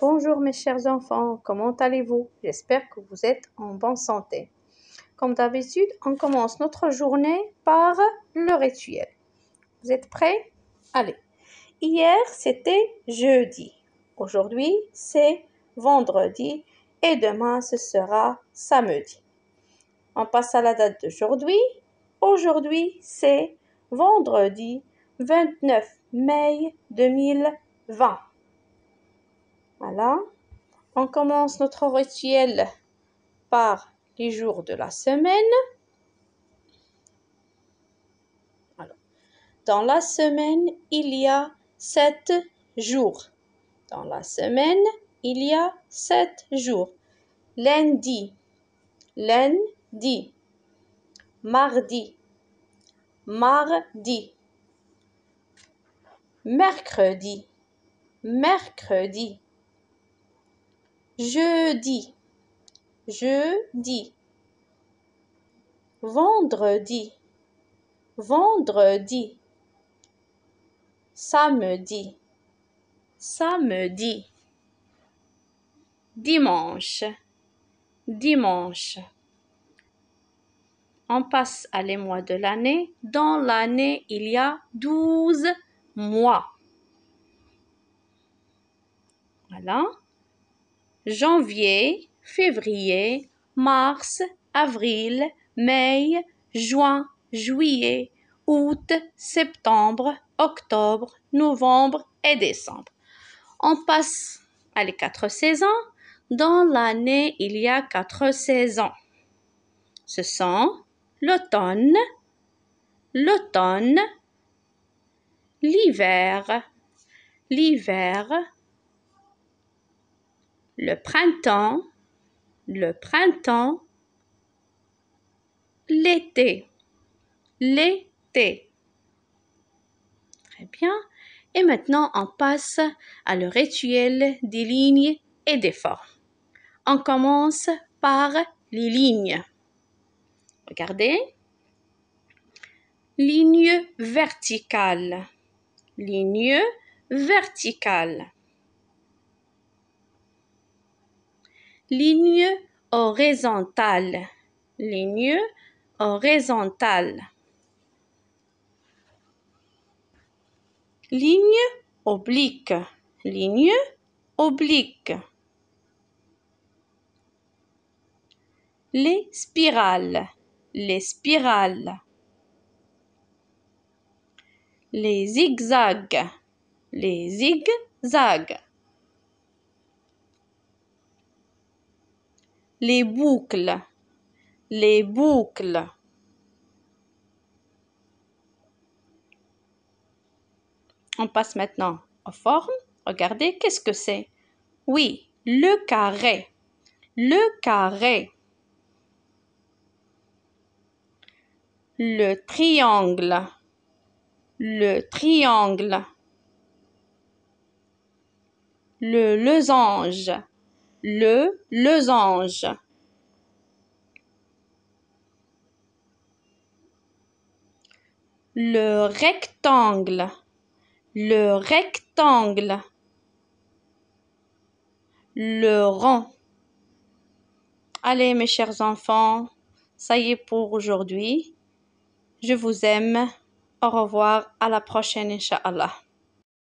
Bonjour mes chers enfants, comment allez-vous J'espère que vous êtes en bonne santé. Comme d'habitude, on commence notre journée par le rituel. Vous êtes prêts Allez. Hier, c'était jeudi. Aujourd'hui, c'est vendredi. Et demain, ce sera samedi. On passe à la date d'aujourd'hui. Aujourd'hui, c'est vendredi 29 mai 2020. Voilà. On commence notre rituel par les jours de la semaine. Alors, dans la semaine, il y a sept jours. Dans la semaine, il y a sept jours. Lundi, lundi, mardi, mardi, mercredi, mercredi jeudi, jeudi, vendredi, vendredi, samedi, samedi, dimanche, dimanche. On passe à les mois de l'année. Dans l'année, il y a douze mois. Voilà janvier, février, mars, avril, mai, juin, juillet, août, septembre, octobre, novembre et décembre. On passe à les quatre saisons. Dans l'année, il y a quatre saisons. Ce sont l'automne, l'automne, l'hiver, l'hiver, le printemps, le printemps, l'été, l'été. Très bien. Et maintenant, on passe à le rituel des lignes et des formes. On commence par les lignes. Regardez. Ligne verticale. Ligne verticale. Ligne horizontale. Ligne horizontale. Ligne oblique. Ligne oblique. Les spirales. Les spirales. Les zigzags. Les zigzags. les boucles, les boucles. On passe maintenant aux formes. Regardez, qu'est-ce que c'est Oui, le carré. Le carré. Le triangle. Le triangle. Le losange le losange. Le rectangle, le rectangle, le rond. Allez mes chers enfants, ça y est pour aujourd'hui. Je vous aime. Au revoir, à la prochaine, Inch'Allah.